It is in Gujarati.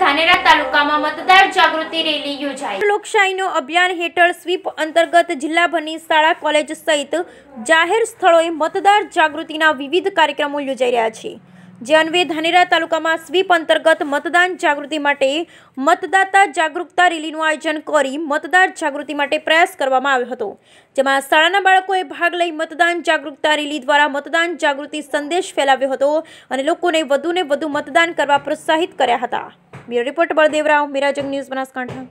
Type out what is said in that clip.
ધાનેરા તાલુકામાં મતદાર જાગૃતિ રેલી યોજાઈ લોકશાહીનો અભિયાન હેઠળ સ્વીપ અંતર્ગત જિલ્લાભરની શાળા કોલેજ સહિત જાહેર સ્થળોએ મતદાર જાગૃતિના વિવિધ કાર્યક્રમો યોજાઈ રહ્યા છે જે અન્વે ધાનેરા તાલુકામાં સ્વીપ અંતર્ગત મતદાન જાગૃતિ માટે મતદાતા જાગૃતતા રેલીનું આયોજન કરી મતદાર જાગૃતિ માટે પ્રયાસ કરવામાં આવ્યો હતો જેમાં શાળાના બાળકોએ ભાગ લઈ મતદાન જાગૃતતા રેલી દ્વારા મતદાન જાગૃતિ સંદેશ ફેલાવ્યો હતો અને લોકોને વધુને વધુ મતદાન કરવા પ્રોત્સાહિત કર્યા હતા मेरा रिपोर्ट बलदेव राव मेरा जंग न्यूज़ बनास्कंठा